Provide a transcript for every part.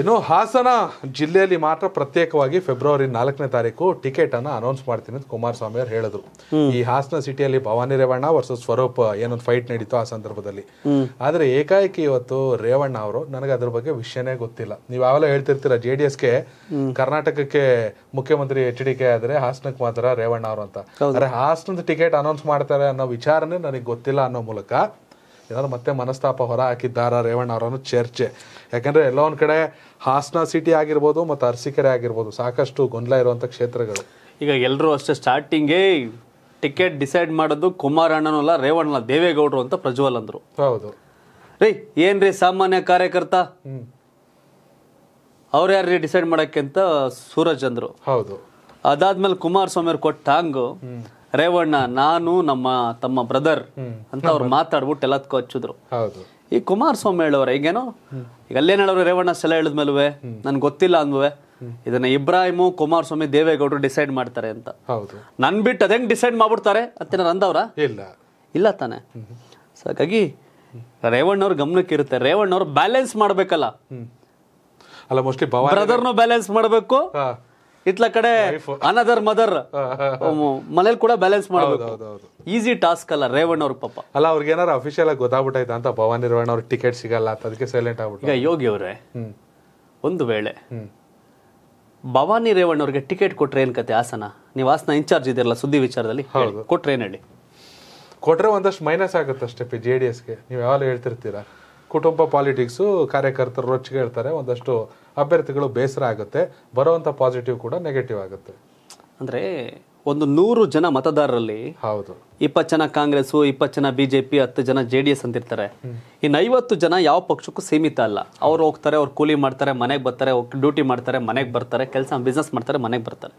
ಇನ್ನು ಹಾಸನ ಜಿಲ್ಲೆಯಲ್ಲಿ ಮಾತ್ರ ಪ್ರತ್ಯೇಕವಾಗಿ ಫೆಬ್ರವರಿ ನಾಲ್ಕನೇ ತಾರೀಕು ಟಿಕೆಟ್ ಅನ್ನ ಅನೌನ್ಸ್ ಮಾಡ್ತೀನಿ ಅಂತ ಕುಮಾರಸ್ವಾಮಿ ಅವರು ಹೇಳಿದ್ರು ಈ ಹಾಸನ ಸಿಟಿಯಲ್ಲಿ ಭವಾನಿ ರೇವಣ್ಣ ವರ್ಸಸ್ ಸ್ವರೂಪ್ ಏನೊಂದು ಫೈಟ್ ನಡೀತು ಆ ಸಂದರ್ಭದಲ್ಲಿ ಆದ್ರೆ ಏಕಾಏಕಿ ಇವತ್ತು ರೇವಣ್ಣ ಅವರು ನನಗೆ ಅದ್ರ ಬಗ್ಗೆ ವಿಷಯನೇ ಗೊತ್ತಿಲ್ಲ ನೀವು ಯಾವಾಗ ಹೇಳ್ತಿರ್ತೀರ ಜೆ ಡಿ ಎಸ್ಗೆ ಕರ್ನಾಟಕಕ್ಕೆ ಮುಖ್ಯಮಂತ್ರಿ ಎಚ್ ಡಿ ಕೆ ಆದ್ರೆ ಹಾಸನಕ್ಕೆ ಮಾತ್ರ ರೇವಣ್ಣ ಅವರು ಅಂತ ಅಂದ್ರೆ ಹಾಸನದ ಟಿಕೆಟ್ ಅನೌನ್ಸ್ ಮಾಡ್ತಾರೆ ಅನ್ನೋ ವಿಚಾರನೇ ನನಗೆ ಗೊತ್ತಿಲ್ಲ ಅನ್ನೋ ಮೂಲಕ ಏನಾದ್ರು ಮತ್ತೆ ಮನಸ್ತಾಪ ಹೊರ ಹಾಕಿದ್ದಾರಾ ರೇವಣ್ಣ ಅವರನ್ನು ಚರ್ಚೆ ಯಾಕಂದ್ರೆ ಎಲ್ಲ ಒಂದು ಕಡೆ ಹಾಸನ ಸಿಟಿ ಆಗಿರ್ಬೋದು ಮತ್ತು ಅರಸೀಕೆರೆ ಆಗಿರ್ಬೋದು ಸಾಕಷ್ಟು ಗೊಂದಲ ಇರುವಂತ ಕ್ಷೇತ್ರಗಳು ಈಗ ಎಲ್ಲರೂ ಅಷ್ಟೇ ಸ್ಟಾರ್ಟಿಂಗೇ ಟಿಕೆಟ್ ಡಿಸೈಡ್ ಮಾಡೋದು ಅಲ್ಲ ರೇವಣ್ಣ ದೇವೇಗೌಡರು ಅಂತ ಪ್ರಜ್ವಲ್ ಅಂದ್ರು ಹೌದು ರೀ ಏನ್ರಿ ಸಾಮಾನ್ಯ ಕಾರ್ಯಕರ್ತ ಅವ್ರು ಯಾರು ಡಿಸೈಡ್ ಮಾಡಕ್ಕೆ ಅಂತ ಸೂರಜ್ ಅಂದ್ರು ಹೌದು ಅದಾದ್ಮೇಲೆ ಕುಮಾರಸ್ವಾಮಿ ಅವ್ರು ಕೊಟ್ಟ ಟಾಂಗು ರೇವಣ್ಣ ನಾನು ನಮ್ಮ ತಮ್ಮ ಬ್ರದರ್ ಅಂತ ಅವ್ರು ಮಾತಾಡ್ಬಿಟ್ಟು ಎಲ್ಲದಕ್ಕೂ ಹಚ್ಚಿದ್ರು ಈ ಕುಮಾರಸ್ವಾಮಿ ಹೇಳೋರು ಈಗೇನೋ ಈಗ ಅಲ್ಲೇನ ಹೇಳೋರು ರೇವಣ್ಣ ಸೆಲೆ ಹೇಳಿದ್ಮೇಲುವೆ ನನ್ ಗೊತ್ತಿಲ್ಲ ಅಂದ್ವೆ ಇದನ್ನ ಇಬ್ರಾಹಿಮು ಕುಮಾರಸ್ವಾಮಿ ದೇವೇಗೌಡರು ಡಿಸೈಡ್ ಮಾಡ್ತಾರೆ ಅಂತ ನನ್ ಬಿಟ್ಟು ಅದೇ ಡಿಸೈಡ್ ಮಾಡ್ಬಿಡ್ತಾರೆ ಅತ್ತಿನ ಇಲ್ಲ ಇಲ್ಲ ತಾನೆ ಸೊ ಹಾಗಾಗಿ ರೇವಣ್ಣವ್ರ ಗಮನಕ್ಕೆ ಇರುತ್ತೆ ರೇವಣ್ಣವ್ರು ಬ್ಯಾಲೆನ್ಸ್ ಮಾಡ್ಬೇಕಲ್ಲ ಅಲ್ಲ ಮೋಸ್ಟ್ಲಿ ಬ್ರದರ್ನು ಬ್ಯಾಲೆನ್ಸ್ ಮಾಡಬೇಕು ಇತ್ಲ ಕಡೆ ಅನದರ್ ಮದರ್ ಮನೇಲಿ ಕೂಡ ಬ್ಯಾಲೆನ್ಸ್ ಮಾಡಬೇಕು ಈಸಿ ಟಾಸ್ಕ್ ಅಲ್ಲ ರೇವಣ್ಣ ಅವ್ರ ಪಾಪ ಅಲ್ಲ ಅವ್ರಿಗೆ ಏನಾರ ಅಫಿಷಿಯಲ್ ಆಗಿ ಗೊತ್ತಾಗ್ಬಿಟ್ಟೈತೆ ಅಂತ ಭವಾನಿ ರೇವಣ್ಣ ಅವ್ರ ಟಿಕೆಟ್ ಸಿಗಲ್ಲ ಅಂತ ಅದಕ್ಕೆ ಸೈಲೆಂಟ್ ಆಗ್ಬಿಟ್ಟು ಈಗ ಯೋಗಿ ಅವರೇ ಒಂದು ವೇಳೆ ಭವಾನಿ ರೇವಣ್ಣ ಅವ್ರಿಗೆ ಟಿಕೆಟ್ ಕೊಟ್ರೆ ಏನ್ ಕತೆ ಹಾಸನ ನೀವು ಹಾಸನ ಇನ್ಚಾರ್ಜ್ ಇದೆಯಲ್ಲ ಸುದ್ದಿ ವಿಚಾರದಲ್ಲಿ ಕೊಟ್ರೆ ಏನ್ ಹೇಳಿ ಕೊಟ್ರೆ ಒಂದಷ್ಟು ಮೈನಸ್ ಆಗುತ್ತೆ ಅಷ್ಟೇ ಜೆ ಡಿ ಎಸ್ಗೆ ನೀವು ಯಾವಾಗ ಹೇಳ್ತಿರ್ತೀರಾ ಕುಟುಂಬ ಪಾಲಿಟಿಕ್ಸು ಕಾರ್ಯಕರ್ತರು ರೊಚ್ಚಿಗೆ ಒಂದಷ್ಟು ಅಭ್ಯರ್ಥಿಗಳು ಬೇಸರ ಆಗುತ್ತೆ ಬರುವಂಥ ಪಾಸಿಟಿವ್ ಕೂಡ ನೆಗೆಟಿವ್ ಆಗುತ್ತೆ ಅಂದರೆ ಒಂದು ನೂರು ಜನ ಮತದಾರರಲ್ಲಿ ಹೌದು ಇಪ್ಪತ್ತು ಜನ ಕಾಂಗ್ರೆಸ್ ಇಪ್ಪತ್ತು ಜನ ಬಿಜೆಪಿ ಹತ್ತು ಜನ ಜೆ ಡಿ ಎಸ್ ಅಂತಿರ್ತಾರೆ ಇನ್ನು ಐವತ್ತು ಜನ ಯಾವ ಪಕ್ಷಕ್ಕೂ ಸೀಮಿತ ಅಲ್ಲ ಅವ್ರು ಹೋಗ್ತಾರೆ ಅವ್ರು ಕೂಲಿ ಮಾಡ್ತಾರೆ ಮನೆಗೆ ಬರ್ತಾರೆ ಡ್ಯೂಟಿ ಮಾಡ್ತಾರೆ ಮನೆಗೆ ಬರ್ತಾರೆ ಕೆಲಸ ಬಿಸ್ನೆಸ್ ಮಾಡ್ತಾರೆ ಮನೆಗೆ ಬರ್ತಾರೆ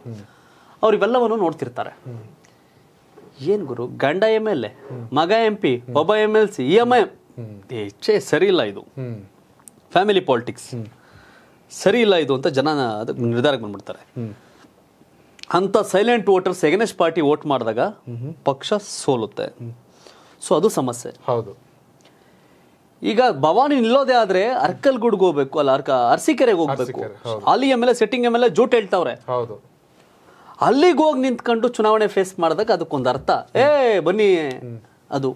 ಅವ್ರು ಇವೆಲ್ಲವನ್ನು ನೋಡ್ತಿರ್ತಾರೆ ಏನು ಗುರು ಗಂಡ ಎಂ ಎಲ್ ಎ ಮಗ ಎಂ ಪಿ ಒಬ್ಬ ಎಮ್ ಎಲ್ ಸಿ ಇ ಎಮ್ ಐ ಹೆಚ್ಚೇ ಸರಿ ಇಲ್ಲ ಇದು ಫ್ಯಾಮಿಲಿ ಪಾಲಿಟಿಕ್ಸ್ ಸರಿ ಇಲ್ಲ ಇದು ಅಂತ ಜನ ಅದಕ್ಕೆ ನಿರ್ಧಾರಕ್ಕೆ ಬಂದ್ಬಿಡ್ತಾರೆ ಅಂತ silent voters against party vote ಮಾಡಿದಾಗ ಪಕ್ಷ ಸೋಲುತ್ತೆ ಸೊ ಅದು ಸಮಸ್ಯೆ ಹೌದು ಈಗ ಭವಾನಿ ನಿಲ್ಲೋದೇ ಆದ್ರೆ ಅರ್ಕಲ್ಗೂಡ್ಗೆ ಹೋಗ್ಬೇಕು ಅಲ್ಲ ಅರ್ಕ ಅರ್ಸಿಕೆರೆಗೆ ಹೋಗ್ಬೇಕು ಅಲ್ಲಿ ಎಮ್ಮೆಲ್ಎ ಸೆಟ್ಟಿಂಗ್ ಎಮ್ಮೆಲ್ಎ ಜೂಟ್ ಹೇಳ್ತಾವ್ರೆ ಹೌದು ಅಲ್ಲಿಗೆ ಹೋಗಿ ನಿಂತ್ಕೊಂಡು ಚುನಾವಣೆ ಫೇಸ್ ಮಾಡಿದಾಗ ಅದಕ್ಕೊಂದು ಅರ್ಥ ಏ ಬನ್ನಿ ಅದು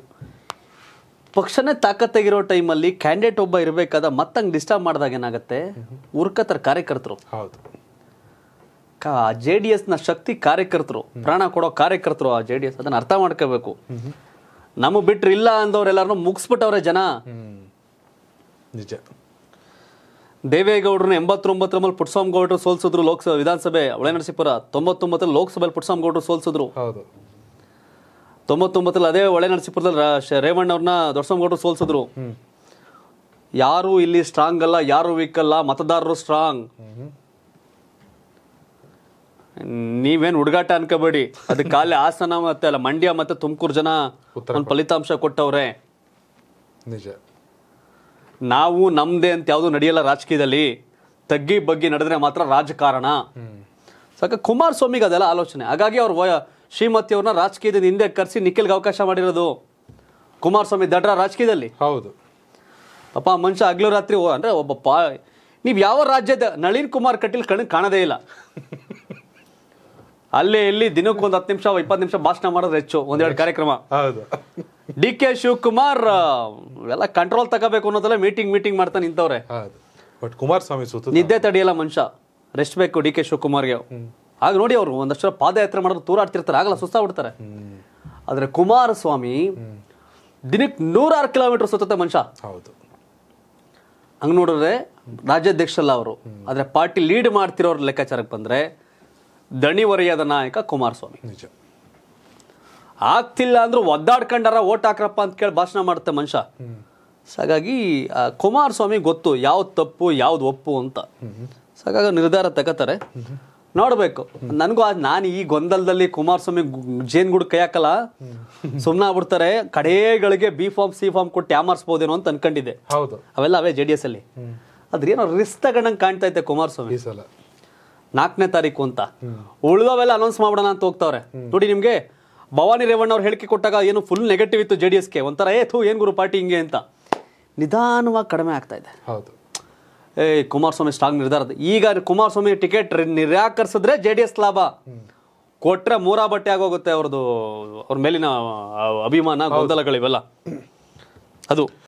ಪಕ್ಷನೇ ತಾಕತ್ತಾಗಿರೋ ಟೈಮಲ್ಲಿ ಕ್ಯಾಂಡಿಡೇಟ್ ಒಬ್ಬ ಇರಬೇಕಾದ ಮತ್ತಂಗೆ ಡಿಸ್ಟರ್ಬ್ ಮಾಡಿದಾಗ ಏನಾಗುತ್ತೆ ಉರ್ಕತರ ಕಾರ್ಯಕರ್ತರು ಹೌದು ಜೆ ಡಿ ನ ಶಕ್ತಿ ಕಾರ್ಯಕರ್ತರು ಪ್ರಾಣ ಕೊಡೋ ಕಾರ್ಯಕರ್ತರು ಆ ಜೆ ಡಿ ಎಸ್ ಅದನ್ನ ಅರ್ಥ ಮಾಡ್ಕೋಬೇಕು ನಮ್ಮ ಬಿಟ್ರು ಇಲ್ಲ ಅಂದವ್ರೆಲ್ಲಾರು ಮುಗಿಸ್ಬಿಟ್ಟವ್ರೆ ಜನ ನಿಜ ಎಂಬತ್ತೊಂಬತ್ತರ ಮೇಲೆ ಪುಟ್ಸ್ವಾಮಿ ಗೌಡರು ಸೋಲ್ಸಿದ್ರು ಲೋಕಸಭೆ ವಿಧಾನಸಭೆ ಒಳನರಸೀಪುರ ತೊಂಬತ್ತೊಂಬತ್ತರ ಲೋಕಸಭೆಯಲ್ಲಿ ಪುಟ್ಸ್ವಾಮಿ ಗೌಡರು ಸೋಲ್ಸಿದ್ರು ಹೌದು ತೊಂಬತ್ತೊಂಬತ್ತರಲ್ಲಿ ಅದೇ ಒಳೆ ನರಸೀಪುರದಲ್ಲಿ ರೇವಣ್ಣ ಅವ್ರನ್ನ ದೊಡ್ಡ ಸೋಲ್ಸಿದ್ರು ಯಾರು ಇಲ್ಲಿ ಸ್ಟ್ರಾಂಗ್ ಅಲ್ಲ ಯಾರು ವೀಕ್ ಅಲ್ಲ ಮತದಾರರು ಸ್ಟ್ರಾಂಗ್ ನೀವೇನು ಹುಡುಗಾಟ ಅನ್ಕೋಬೇಡಿ ಅದು ಖಾಲಿ ಹಾಸನ ಮತ್ತೆ ಅಲ್ಲ ಮಂಡ್ಯ ಮತ್ತೆ ತುಮಕೂರು ಜನ ಫಲಿತಾಂಶ ಕೊಟ್ಟವ್ರೆ ನಿಜ ನಾವು ನಮ್ದೆ ಅಂತ ಯಾವುದು ನಡೆಯಲ್ಲ ರಾಜಕೀಯದಲ್ಲಿ ತಗ್ಗಿ ಬಗ್ಗಿ ನಡೆದ್ರೆ ಮಾತ್ರ ರಾಜಕಾರಣ ಸಾಕ ಕುಮಾರಸ್ವಾಮಿಗೆ ಅದೆಲ್ಲ ಆಲೋಚನೆ ಹಾಗಾಗಿ ಅವ್ರ ಶ್ರೀಮತಿ ಅವ್ರನ್ನ ರಾಜಕೀಯದ ಹಿಂದೆ ಕರೆಸಿ ನಿಖಿಲ್ಗೆ ಅವಕಾಶ ಮಾಡಿರೋದು ಕುಮಾರಸ್ವಾಮಿ ದಡ್ರ ರಾಜಕೀಯದಲ್ಲಿ ಹೌದು ಅಪ್ಪ ಮನುಷ್ಯ ಹಗ್ಲು ರಾತ್ರಿ ಅಂದರೆ ಒಬ್ಬ ಪಾ ನೀವು ಯಾವ ರಾಜ್ಯದ ನಳಿನ್ ಕುಮಾರ್ ಕಟೀಲ್ ಕಣ್ಣು ಕಾಣದೇ ಇಲ್ಲ ಅಲ್ಲೇ ಇಲ್ಲಿ ಒಂದ್ ಹತ್ತು ನಿಮಿಷ ಇಪ್ಪತ್ತು ನಿಮಿಷ ಭಾಷಣ ಮಾಡೋದು ಹೆಚ್ಚು ಒಂದೆರಡು ಕಾರ್ಯಕ್ರಮ ಹೌದು ಡಿ ಕೆ ಶಿವಕುಮಾರ್ ಎಲ್ಲ ಕಂಟ್ರೋಲ್ ತಗೋಬೇಕು ಅನ್ನೋದೆಲ್ಲ ಮೀಟಿಂಗ್ ಮೀಟಿಂಗ್ ಮಾಡ್ತಾ ನಿಂತವ್ರೆ ಬಟ್ ಕುಮಾರಸ್ವಾಮಿ ನಿದ್ದೆ ತಡೆಯಲ್ಲ ಮನುಷ್ಯ ರೆಸ್ಟ್ ಬೇಕು ಡಿ ಕೆ ಶಿವಕುಮಾರ್ಗೆ ಆಗ ನೋಡಿ ಅವರು ಒಂದಷ್ಟು ಪಾದಯಾತ್ರೆ ಮಾಡಿದ್ರು ತೂರಾಡ್ತಿರ್ತಾರೆ ಆಗಲ್ಲ ಸುಸ್ತಾಗ್ಬಿಡ್ತಾರೆ ಆದರೆ ಕುಮಾರಸ್ವಾಮಿ ದಿನಕ್ಕೆ ನೂರಾರು ಕಿಲೋಮೀಟರ್ ಸುತ್ತತೆ ಮನುಷ್ಯ ಹೌದು ಹಂಗೆ ನೋಡಿದ್ರೆ ರಾಜ್ಯಾಧ್ಯಕ್ಷರಲ್ಲ ಅವರು ಆದರೆ ಪಾರ್ಟಿ ಲೀಡ್ ಮಾಡ್ತಿರೋರ ಲೆಕ್ಕಾಚಾರಕ್ಕೆ ಬಂದ್ರೆ ದಣಿ ನಾಯಕ ಕುಮಾರಸ್ವಾಮಿ ನಿಜ ಆಗ್ತಿಲ್ಲ ಅಂದ್ರೆ ಒದ್ದಾಡ್ಕೊಂಡಾರ ಓಟ್ ಹಾಕ್ರಪ್ಪ ಅಂತ ಕೇಳಿ ಭಾಷಣ ಮಾಡುತ್ತೆ ಮನುಷ್ಯ ಹಾಗಾಗಿ ಕುಮಾರಸ್ವಾಮಿ ಗೊತ್ತು ಯಾವ್ದು ತಪ್ಪು ಯಾವ್ದು ಒಪ್ಪು ಅಂತ ಹಾಗಾಗಿ ನಿರ್ಧಾರ ತಗೋತಾರೆ ನೋಡ್ಬೇಕು ನನಗೂ ನಾನು ಈ ಗೊಂದಲದಲ್ಲಿ ಕುಮಾರಸ್ವಾಮಿ ಜೇನುಗೂಡು ಕೈ ಹಾಕಲ್ಲ ಸುಮ್ಮನೆ ಆಗ್ಬಿಡ್ತಾರೆ ಕಡೆಗಳಿಗೆ ಬಿ ಫಾರ್ಮ್ ಸಿ ಫಾರ್ಮ್ ಕೊಟ್ಟು ಯಾಮಾರಿಸ್ಬೋದೇನೋ ಅಂತ ಅನ್ಕೊಂಡಿದ್ದೆ ಹೌದು ಅವೆಲ್ಲ ಅವೇ ಜೆ ಡಿ ಎಸ್ ಅಲ್ಲಿ ಅದ್ರೇನೋ ರಿಸ್ ತಗೊಂಡಂಗೆ ಕಾಣ್ತಾ ಇದ್ದೆ ಕುಮಾರಸ್ವಾಮಿ ನಾಲ್ಕನೇ ತಾರೀಕು ಅಂತ ಉಳಿದವೆಲ್ಲ ಅನೌನ್ಸ್ ಮಾಡೋಣ ಅಂತ ಹೋಗ್ತಾವ್ರೆ ನೋಡಿ ನಿಮಗೆ ಭವಾನಿ ರೇವಣ್ಣ ಅವ್ರು ಹೇಳಿಕೆ ಕೊಟ್ಟಾಗ ಏನು ಫುಲ್ ನೆಗೆಟಿವ್ ಇತ್ತು ಜೆ ಡಿ ಎಸ್ಗೆ ಒಂಥರ ಏ ಥೂ ಏನು ಗುರು ಪಾರ್ಟಿ ಹಿಂಗೆ ಅಂತ ನಿಧಾನವಾಗಿ ಕಡಿಮೆ ಆಗ್ತಾ ಇದೆ ಹೌದು ಏ ಕುಮಾರಸ್ವಾಮಿ ಸ್ಟಾಂಗ್ ನಿರ್ಧಾರ ಈಗ ಕುಮಾರಸ್ವಾಮಿ ಟಿಕೆಟ್ ನಿರಾಕರಿಸಿದ್ರೆ ಜೆ ಡಿ ಎಸ್ ಲಾಭ ಕೊಟ್ರೆ ಮೂರಾ ಬಟ್ಟೆ ಆಗೋಗುತ್ತೆ ಅವ್ರದ್ದು ಅವ್ರ ಮೇಲಿನ ಅಭಿಮಾನ ಗೊಂದಲಗಳಿವೆಲ್ಲ ಅದು